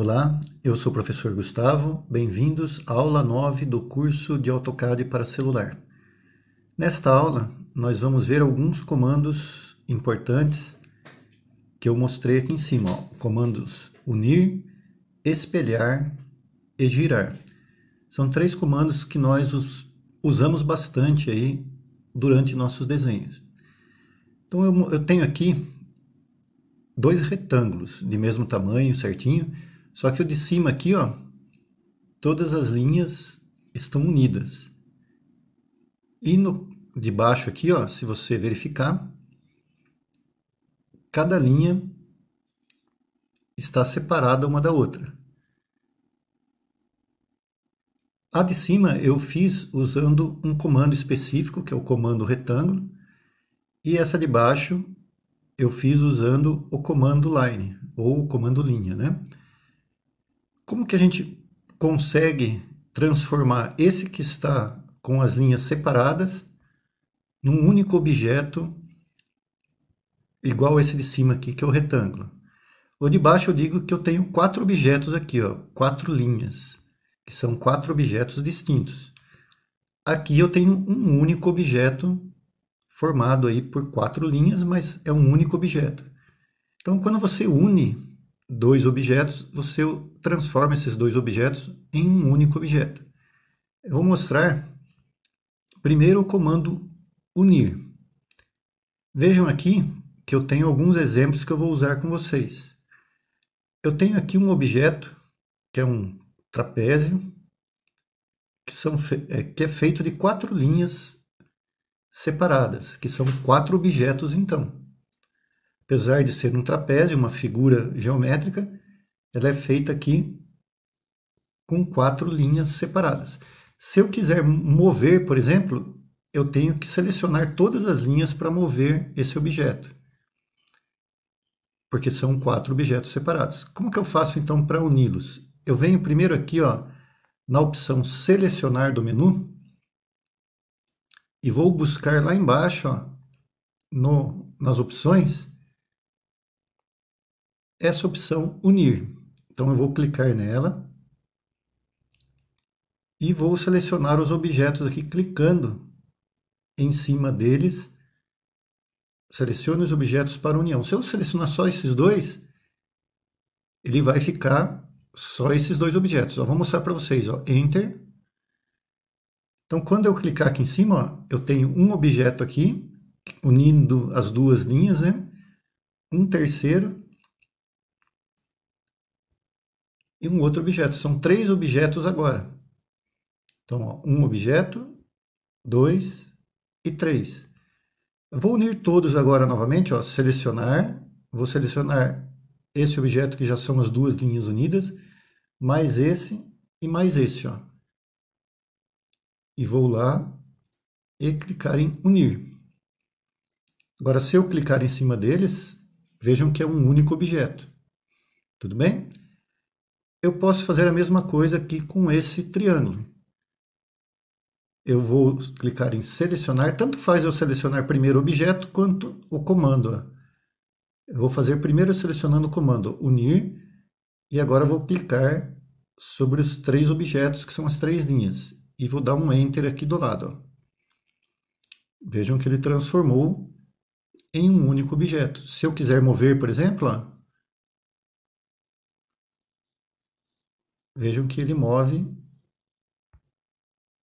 Olá, eu sou o professor Gustavo. Bem-vindos à aula 9 do curso de AutoCAD para celular. Nesta aula, nós vamos ver alguns comandos importantes que eu mostrei aqui em cima, ó. comandos unir, espelhar e girar. São três comandos que nós usamos bastante aí durante nossos desenhos. Então eu, eu tenho aqui dois retângulos de mesmo tamanho certinho, só que o de cima aqui, ó, todas as linhas estão unidas. E no de baixo aqui, ó, se você verificar, cada linha está separada uma da outra. A de cima eu fiz usando um comando específico, que é o comando retângulo, e essa de baixo eu fiz usando o comando line, ou comando linha, né? Como que a gente consegue transformar esse que está com as linhas separadas num único objeto igual esse de cima aqui, que é o retângulo. O de baixo eu digo que eu tenho quatro objetos aqui, ó, quatro linhas, que são quatro objetos distintos. Aqui eu tenho um único objeto formado aí por quatro linhas, mas é um único objeto. Então, quando você une dois objetos, você transforma esses dois objetos em um único objeto. Eu vou mostrar primeiro o comando unir. Vejam aqui que eu tenho alguns exemplos que eu vou usar com vocês. Eu tenho aqui um objeto, que é um trapézio, que, são, é, que é feito de quatro linhas separadas, que são quatro objetos então apesar de ser um trapézio, uma figura geométrica, ela é feita aqui com quatro linhas separadas. Se eu quiser mover, por exemplo, eu tenho que selecionar todas as linhas para mover esse objeto. Porque são quatro objetos separados. Como que eu faço então para uni-los? Eu venho primeiro aqui ó, na opção selecionar do menu e vou buscar lá embaixo ó, no, nas opções essa opção unir. Então eu vou clicar nela e vou selecionar os objetos aqui clicando em cima deles. Selecione os objetos para união. Se eu selecionar só esses dois, ele vai ficar só esses dois objetos. Ó, vou mostrar para vocês. Ó, Enter. Então, quando eu clicar aqui em cima, ó, eu tenho um objeto aqui, unindo as duas linhas, né? um terceiro e um outro objeto. São três objetos agora. Então, ó, um objeto, dois e três. Eu vou unir todos agora novamente, ó, selecionar, vou selecionar esse objeto que já são as duas linhas unidas, mais esse e mais esse. Ó. E vou lá e clicar em unir. Agora, se eu clicar em cima deles, vejam que é um único objeto. Tudo bem? eu posso fazer a mesma coisa aqui com esse triângulo. Eu vou clicar em selecionar, tanto faz eu selecionar primeiro o objeto quanto o comando. Eu vou fazer primeiro selecionando o comando unir, e agora vou clicar sobre os três objetos, que são as três linhas, e vou dar um Enter aqui do lado. Vejam que ele transformou em um único objeto. Se eu quiser mover, por exemplo, Vejam que ele move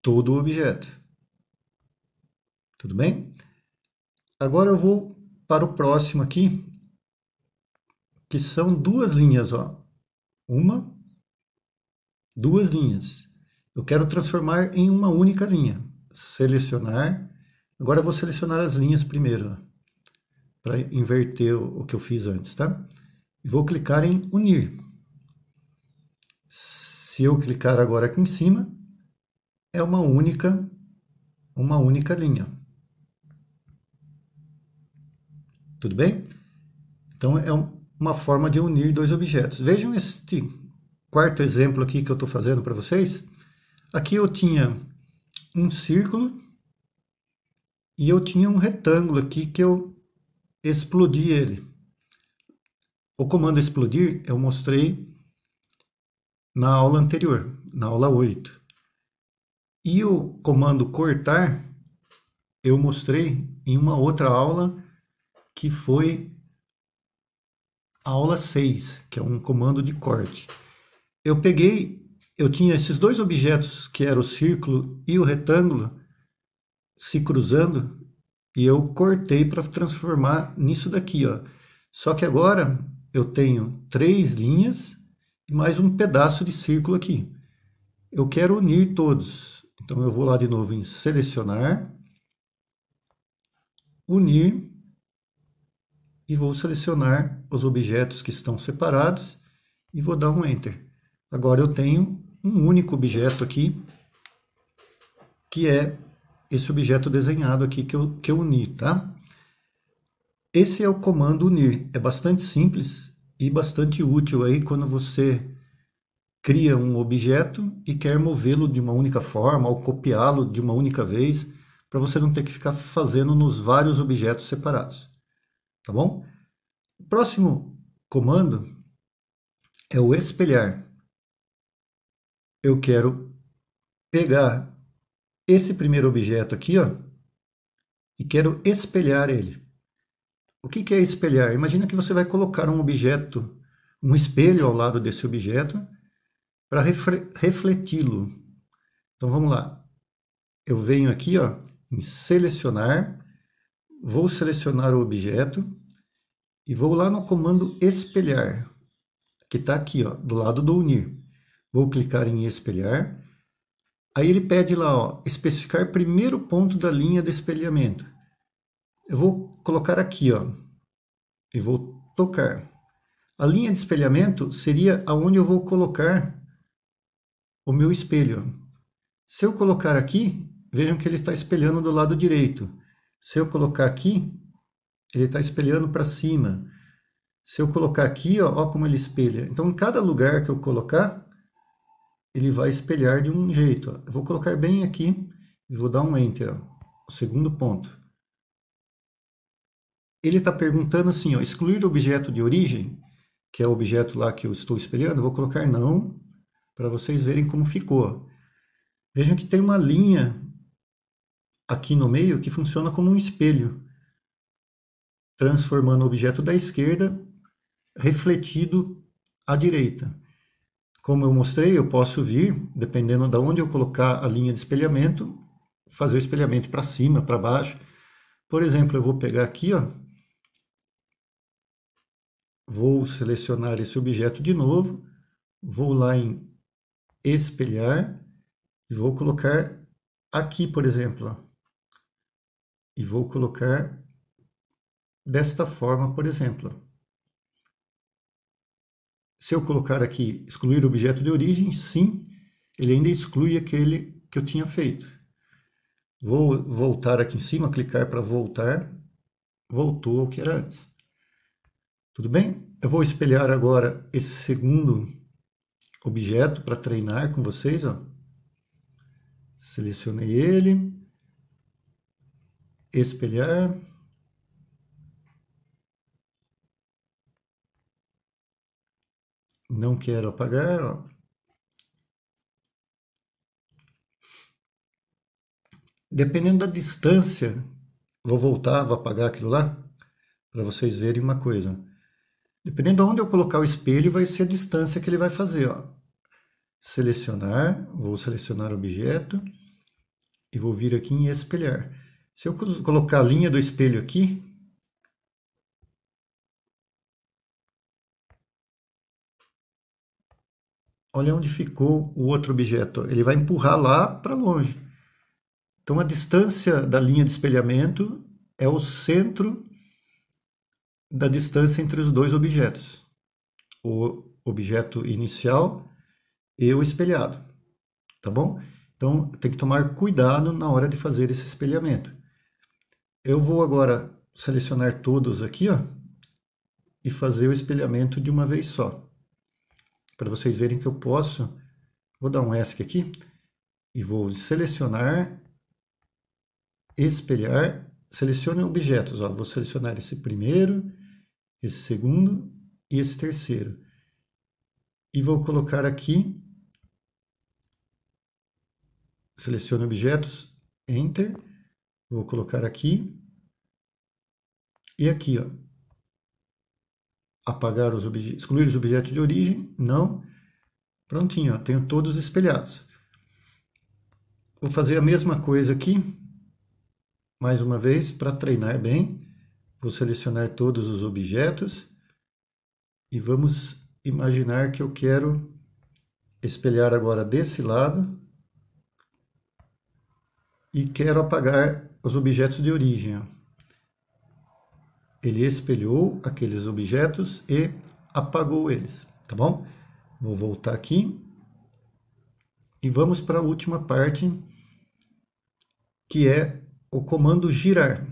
todo o objeto. Tudo bem? Agora eu vou para o próximo aqui, que são duas linhas, ó. Uma, duas linhas. Eu quero transformar em uma única linha. Selecionar. Agora eu vou selecionar as linhas primeiro, para inverter o que eu fiz antes, tá? E vou clicar em unir. Se eu clicar agora aqui em cima, é uma única, uma única linha. Tudo bem? Então, é uma forma de unir dois objetos. Vejam este quarto exemplo aqui que eu estou fazendo para vocês. Aqui eu tinha um círculo e eu tinha um retângulo aqui que eu explodi ele. O comando explodir, eu mostrei na aula anterior, na aula 8. E o comando cortar eu mostrei em uma outra aula que foi a aula 6, que é um comando de corte. Eu peguei, eu tinha esses dois objetos que era o círculo e o retângulo se cruzando e eu cortei para transformar nisso daqui, ó. Só que agora eu tenho três linhas e mais um pedaço de círculo aqui. Eu quero unir todos. Então eu vou lá de novo em selecionar, unir e vou selecionar os objetos que estão separados e vou dar um enter. Agora eu tenho um único objeto aqui, que é esse objeto desenhado aqui que eu, que eu uni, tá? Esse é o comando unir, é bastante simples, e bastante útil aí quando você cria um objeto e quer movê-lo de uma única forma ou copiá-lo de uma única vez para você não ter que ficar fazendo nos vários objetos separados. Tá bom? O próximo comando é o espelhar. Eu quero pegar esse primeiro objeto aqui, ó, e quero espelhar ele. O que é espelhar? Imagina que você vai colocar um objeto, um espelho ao lado desse objeto, para refleti-lo. Então vamos lá. Eu venho aqui ó, em selecionar, vou selecionar o objeto e vou lá no comando espelhar, que está aqui ó, do lado do unir. Vou clicar em espelhar. Aí ele pede lá, ó, especificar primeiro ponto da linha de espelhamento. Eu vou colocar aqui, ó, e vou tocar. A linha de espelhamento seria aonde eu vou colocar o meu espelho. Se eu colocar aqui, vejam que ele está espelhando do lado direito. Se eu colocar aqui, ele está espelhando para cima. Se eu colocar aqui, ó, ó como ele espelha. Então, em cada lugar que eu colocar, ele vai espelhar de um jeito. Ó. Eu vou colocar bem aqui e vou dar um Enter. Ó, o segundo ponto ele está perguntando assim, ó, excluir o objeto de origem, que é o objeto lá que eu estou espelhando, vou colocar não, para vocês verem como ficou. Vejam que tem uma linha aqui no meio que funciona como um espelho, transformando o objeto da esquerda refletido à direita. Como eu mostrei, eu posso vir, dependendo de onde eu colocar a linha de espelhamento, fazer o espelhamento para cima, para baixo. Por exemplo, eu vou pegar aqui, ó, Vou selecionar esse objeto de novo, vou lá em espelhar e vou colocar aqui, por exemplo. E vou colocar desta forma, por exemplo. Se eu colocar aqui excluir o objeto de origem, sim, ele ainda exclui aquele que eu tinha feito. Vou voltar aqui em cima, clicar para voltar. Voltou ao que era antes. Tudo bem? Eu vou espelhar agora esse segundo objeto para treinar com vocês. Ó. Selecionei ele. Espelhar. Não quero apagar. Ó. Dependendo da distância, vou voltar, vou apagar aquilo lá, para vocês verem uma coisa. Dependendo de onde eu colocar o espelho, vai ser a distância que ele vai fazer. Ó. Selecionar, vou selecionar o objeto e vou vir aqui em espelhar. Se eu colocar a linha do espelho aqui, olha onde ficou o outro objeto. Ele vai empurrar lá para longe. Então, a distância da linha de espelhamento é o centro da distância entre os dois objetos, o objeto inicial e o espelhado, tá bom? Então, tem que tomar cuidado na hora de fazer esse espelhamento. Eu vou agora selecionar todos aqui, ó, e fazer o espelhamento de uma vez só. Para vocês verem que eu posso, vou dar um ESC aqui, e vou selecionar, espelhar selecione objetos. Ó, vou selecionar esse primeiro, esse segundo e esse terceiro. E vou colocar aqui, selecione objetos, Enter. Vou colocar aqui e aqui, ó. Apagar os objetos, excluir os objetos de origem, não. Prontinho, ó, tenho todos espelhados. Vou fazer a mesma coisa aqui, mais uma vez, para treinar bem, vou selecionar todos os objetos e vamos imaginar que eu quero espelhar agora desse lado e quero apagar os objetos de origem. Ele espelhou aqueles objetos e apagou eles, tá bom? Vou voltar aqui e vamos para a última parte, que é o comando girar.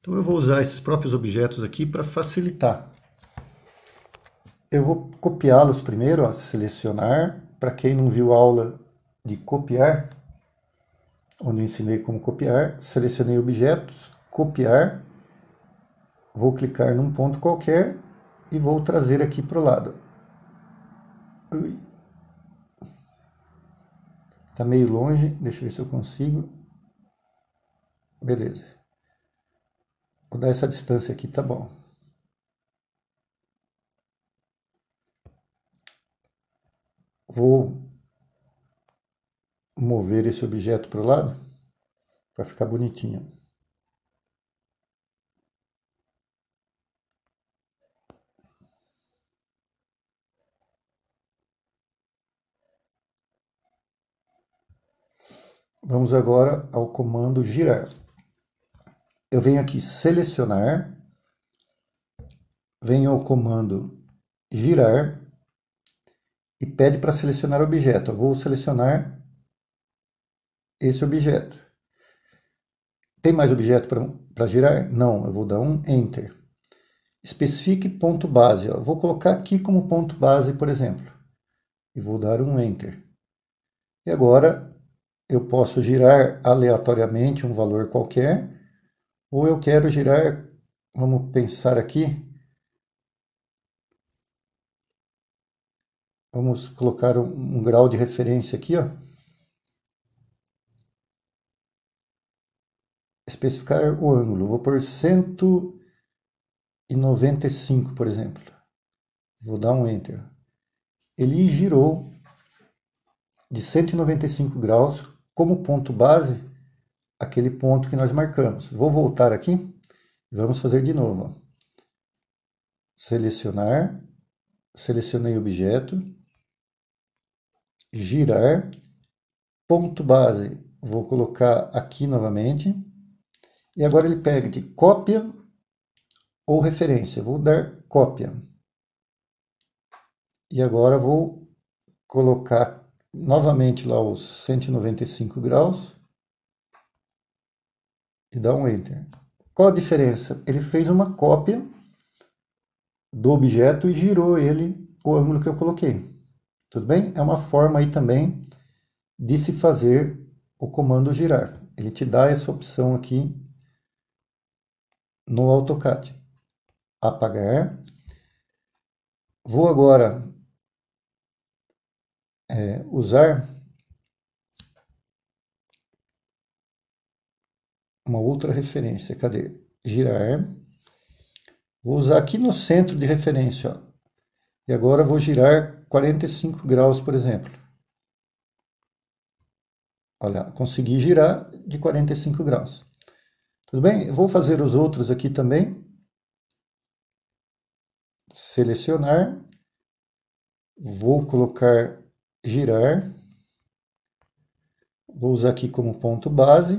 Então eu vou usar esses próprios objetos aqui para facilitar. Eu vou copiá-los primeiro, ó, selecionar. Para quem não viu a aula de copiar, onde eu ensinei como copiar, selecionei objetos, copiar, vou clicar num ponto qualquer e vou trazer aqui para o lado. Está meio longe, deixa eu ver se eu consigo. Beleza. Vou dar essa distância aqui, tá bom. Vou mover esse objeto para o lado para ficar bonitinho. Vamos agora ao comando girar eu venho aqui selecionar, venho ao comando girar e pede para selecionar objeto. Eu vou selecionar esse objeto. Tem mais objeto para girar? Não, eu vou dar um Enter. Especifique ponto base. vou colocar aqui como ponto base, por exemplo. E vou dar um Enter. E agora eu posso girar aleatoriamente um valor qualquer ou eu quero girar, vamos pensar aqui. Vamos colocar um, um grau de referência aqui, ó. Especificar o ângulo. Vou por 195, por exemplo. Vou dar um Enter. Ele girou de 195 graus como ponto base aquele ponto que nós marcamos. Vou voltar aqui e vamos fazer de novo. Selecionar, selecionei o objeto, girar, ponto base, vou colocar aqui novamente. E agora ele pega de cópia ou referência, vou dar cópia. E agora vou colocar novamente lá os 195 graus e dá um Enter. Qual a diferença? Ele fez uma cópia do objeto e girou ele o ângulo que eu coloquei. Tudo bem? É uma forma aí também de se fazer o comando girar. Ele te dá essa opção aqui no AutoCAD. Apagar. Vou agora é, usar uma outra referência. Cadê? Girar. Vou usar aqui no centro de referência. Ó. E agora vou girar 45 graus, por exemplo. Olha, consegui girar de 45 graus. Tudo bem? vou fazer os outros aqui também. Selecionar. Vou colocar girar. Vou usar aqui como ponto base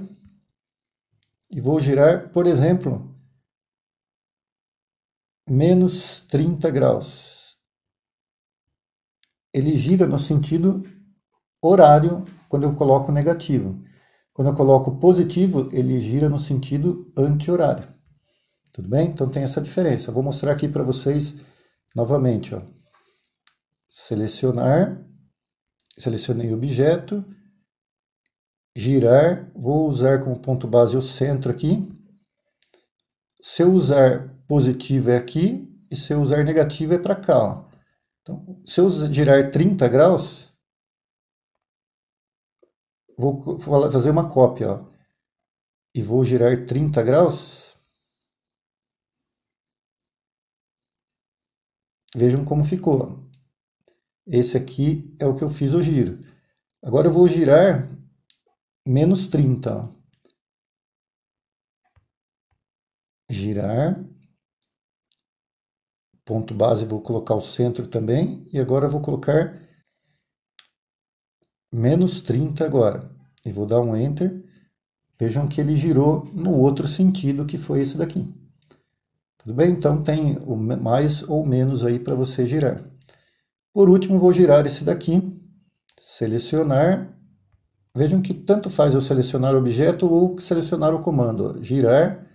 e vou girar, por exemplo, menos 30 graus. Ele gira no sentido horário quando eu coloco negativo. Quando eu coloco positivo, ele gira no sentido anti-horário. Tudo bem? Então tem essa diferença. Eu vou mostrar aqui para vocês novamente. Ó. Selecionar, selecionei o objeto, girar, vou usar como ponto base o centro aqui. Se eu usar positivo é aqui e se eu usar negativo é para cá. Ó. Então, se eu girar 30 graus, vou fazer uma cópia ó, e vou girar 30 graus. Vejam como ficou. Esse aqui é o que eu fiz o giro. Agora eu vou girar menos 30. Girar. Ponto base, vou colocar o centro também. E agora vou colocar menos 30 agora. E vou dar um Enter. Vejam que ele girou no outro sentido, que foi esse daqui. Tudo bem? Então tem o mais ou menos aí para você girar. Por último, vou girar esse daqui. Selecionar Vejam que tanto faz eu selecionar o objeto ou selecionar o comando. Girar,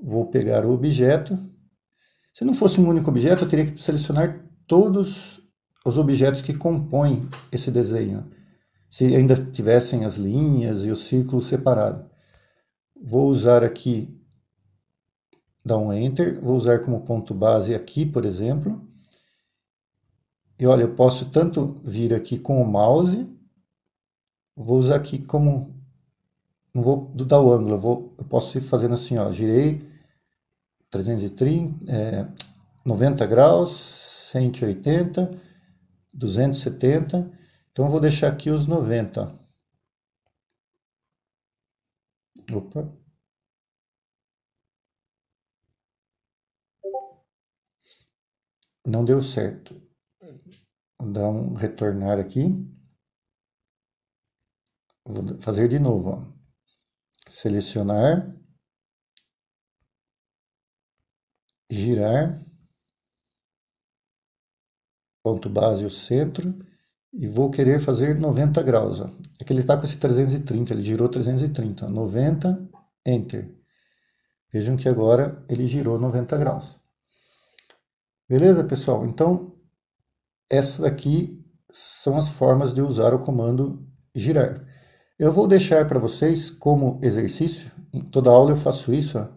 vou pegar o objeto. Se não fosse um único objeto, eu teria que selecionar todos os objetos que compõem esse desenho. Se ainda tivessem as linhas e o círculo separado. Vou usar aqui, dar um Enter, vou usar como ponto base aqui, por exemplo. E olha, eu posso tanto vir aqui com o mouse, vou usar aqui como, não vou dar o ângulo, eu, vou, eu posso ir fazendo assim, ó, girei 330, é, 90 graus, 180, 270, então eu vou deixar aqui os 90, Opa. Não deu certo. Vou dar um retornar aqui. Vou fazer de novo. Ó. Selecionar. Girar. Ponto base, o centro. E vou querer fazer 90 graus. Ó. É que ele está com esse 330, ele girou 330. 90, Enter. Vejam que agora ele girou 90 graus. Beleza, pessoal? Então, essas daqui são as formas de usar o comando girar. Eu vou deixar para vocês como exercício, em toda aula eu faço isso. Ó.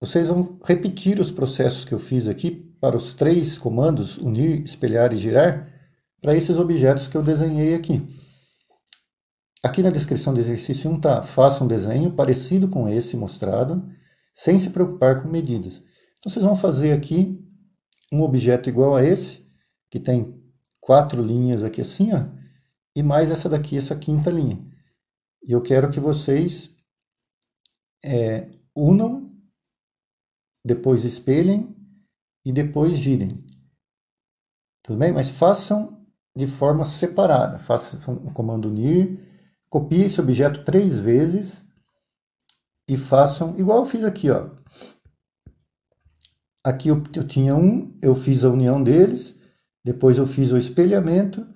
Vocês vão repetir os processos que eu fiz aqui para os três comandos, unir, espelhar e girar, para esses objetos que eu desenhei aqui. Aqui na descrição do exercício 1 está, faça um desenho parecido com esse mostrado, sem se preocupar com medidas. Então vocês vão fazer aqui um objeto igual a esse, que tem quatro linhas aqui assim, ó e mais essa daqui, essa quinta linha. E eu quero que vocês é, unam, depois espelhem e depois girem. Tudo bem? Mas façam de forma separada. Façam o comando unir, copie esse objeto três vezes e façam igual eu fiz aqui, ó. Aqui eu, eu tinha um, eu fiz a união deles, depois eu fiz o espelhamento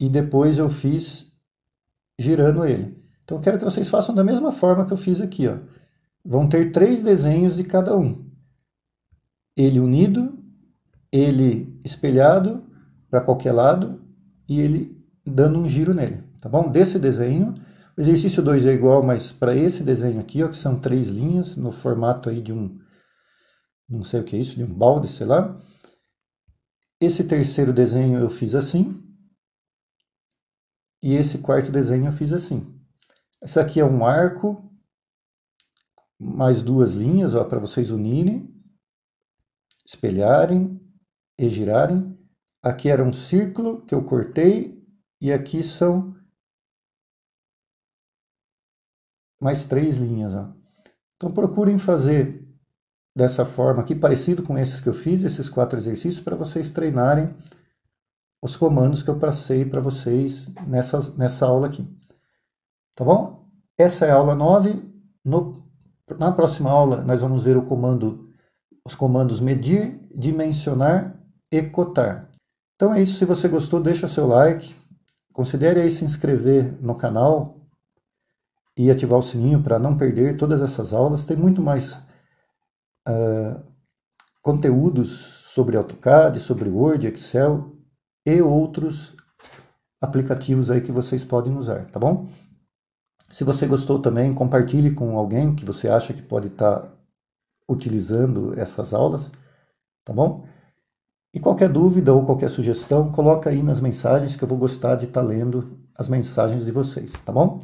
e depois eu fiz girando ele. Então eu quero que vocês façam da mesma forma que eu fiz aqui. Ó. Vão ter três desenhos de cada um. Ele unido, ele espelhado para qualquer lado e ele dando um giro nele, tá bom? Desse desenho, o exercício 2 é igual, mas para esse desenho aqui, ó, que são três linhas no formato aí de um, não sei o que é isso, de um balde, sei lá. Esse terceiro desenho eu fiz assim, e esse quarto desenho eu fiz assim. Essa aqui é um arco, mais duas linhas para vocês unirem, espelharem e girarem. Aqui era um círculo que eu cortei e aqui são mais três linhas. Ó. Então procurem fazer dessa forma aqui, parecido com esses que eu fiz, esses quatro exercícios, para vocês treinarem os comandos que eu passei para vocês nessa, nessa aula aqui. Tá bom? Essa é a aula 9. No, na próxima aula, nós vamos ver o comando, os comandos medir, dimensionar e cotar. Então é isso. Se você gostou, deixa seu like. Considere aí se inscrever no canal e ativar o sininho para não perder todas essas aulas. Tem muito mais uh, conteúdos sobre AutoCAD, sobre Word, Excel e outros aplicativos aí que vocês podem usar, tá bom? Se você gostou também, compartilhe com alguém que você acha que pode estar tá utilizando essas aulas, tá bom? E qualquer dúvida ou qualquer sugestão, coloca aí nas mensagens que eu vou gostar de estar tá lendo as mensagens de vocês, tá bom?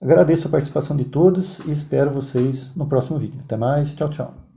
Agradeço a participação de todos e espero vocês no próximo vídeo. Até mais, tchau, tchau.